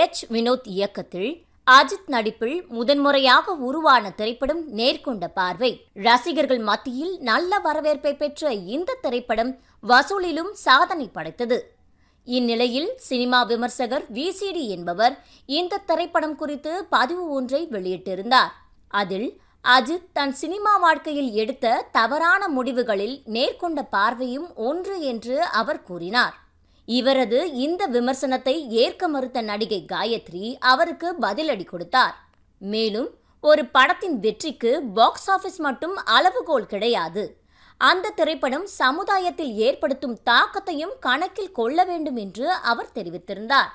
H Vinod இயக்கத்தில் அஜித் நடிப்பில் முதன்முறையாக உருவான திரைப்படம் நேர்கொண்ட பார்வை ரசிகர்கள் மத்தியில் நல்ல வரவேற்பை பெற்ற இந்த திரைப்படம் வசூலிலும் சாதனை படைத்தது இந்நிலையில் சினிமா விமர்சகர் விசிடி என்பவர் இந்த திரைப்படம் குறித்து பதிவு ஒன்றை வெளியிட்டிருந்தார் அதில் அஜித் தன் சினிமா வாழ்க்கையில் எடுத்த தவறான முடிவுகளில் நேர்கொண்ட பார்வையும் ஒன்று என்று அவர் கூறினார் இவரது இந்த விமர்சனத்தை ஏற்க மறுத்த நடிகை காயத்ரி அவருக்கு பதிலடி கொடுத்தார் மேலும் ஒரு படத்தின் வெற்றிக்கு பாக்ஸ் ஆஃபீஸ் மட்டும் அளவுகோல் கிடையாது அந்த திரைப்படம் சமுதாயத்தில் ஏற்படுத்தும் தாக்கத்தையும் கணக்கில் கொள்ள வேண்டும் என்று அவர் தெரிவித்திருந்தார்